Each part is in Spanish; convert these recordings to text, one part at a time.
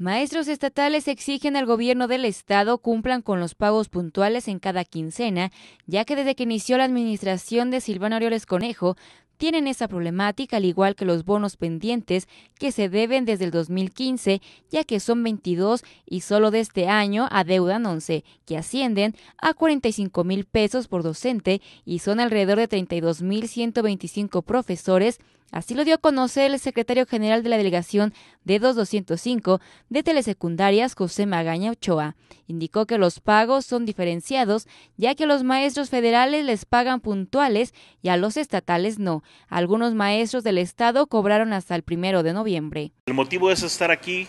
Maestros estatales exigen al gobierno del estado cumplan con los pagos puntuales en cada quincena, ya que desde que inició la administración de Silvano Aureoles Conejo, tienen esa problemática al igual que los bonos pendientes que se deben desde el 2015, ya que son 22 y solo de este año adeudan 11, que ascienden a 45 mil pesos por docente y son alrededor de 32 mil 125 profesores Así lo dio a conocer el secretario general de la delegación de 2205 de Telesecundarias, José Magaña Ochoa. Indicó que los pagos son diferenciados, ya que a los maestros federales les pagan puntuales y a los estatales no. Algunos maestros del Estado cobraron hasta el primero de noviembre. El motivo es estar aquí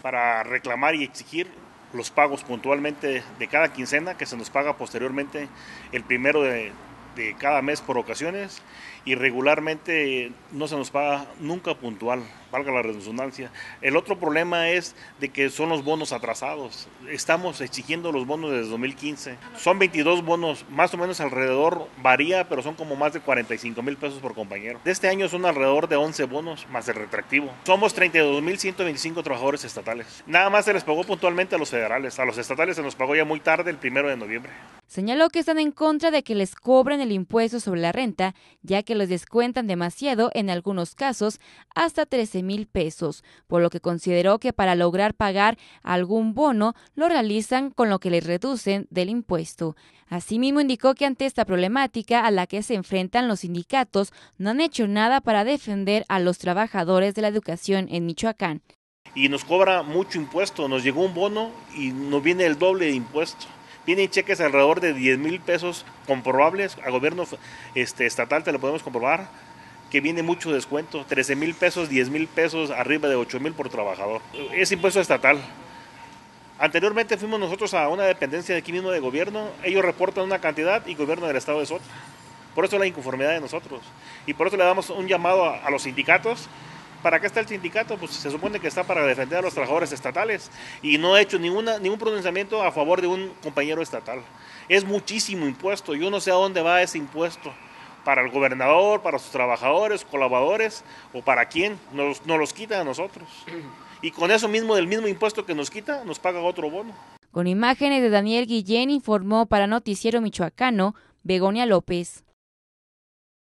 para reclamar y exigir los pagos puntualmente de cada quincena que se nos paga posteriormente el primero de, de cada mes por ocasiones y regularmente no se nos paga nunca puntual, valga la redundancia. El otro problema es de que son los bonos atrasados. Estamos exigiendo los bonos desde 2015. Son 22 bonos, más o menos alrededor, varía, pero son como más de 45 mil pesos por compañero. De este año son alrededor de 11 bonos más el retractivo. Somos 32.125 trabajadores estatales. Nada más se les pagó puntualmente a los federales. A los estatales se nos pagó ya muy tarde, el primero de noviembre. Señaló que están en contra de que les cobren el impuesto sobre la renta, ya que los descuentan demasiado, en algunos casos hasta 13 mil pesos, por lo que consideró que para lograr pagar algún bono lo realizan con lo que les reducen del impuesto. Asimismo, indicó que ante esta problemática a la que se enfrentan los sindicatos, no han hecho nada para defender a los trabajadores de la educación en Michoacán. Y nos cobra mucho impuesto, nos llegó un bono y nos viene el doble de impuesto. Vienen cheques alrededor de 10 mil pesos comprobables a gobierno este, estatal, te lo podemos comprobar, que viene mucho descuento, 13 mil pesos, 10 mil pesos, arriba de 8 mil por trabajador. Es impuesto estatal. Anteriormente fuimos nosotros a una dependencia de aquí mismo de gobierno, ellos reportan una cantidad y gobierno del estado es otra. Por eso la inconformidad de nosotros. Y por eso le damos un llamado a los sindicatos ¿Para qué está el sindicato? Pues se supone que está para defender a los trabajadores estatales y no ha hecho ningún pronunciamiento a favor de un compañero estatal. Es muchísimo impuesto. Yo no sé a dónde va ese impuesto. Para el gobernador, para sus trabajadores, colaboradores o para quién. Nos, nos los quita a nosotros. Y con eso mismo, del mismo impuesto que nos quita, nos paga otro bono. Con imágenes de Daniel Guillén informó para Noticiero Michoacano Begonia López.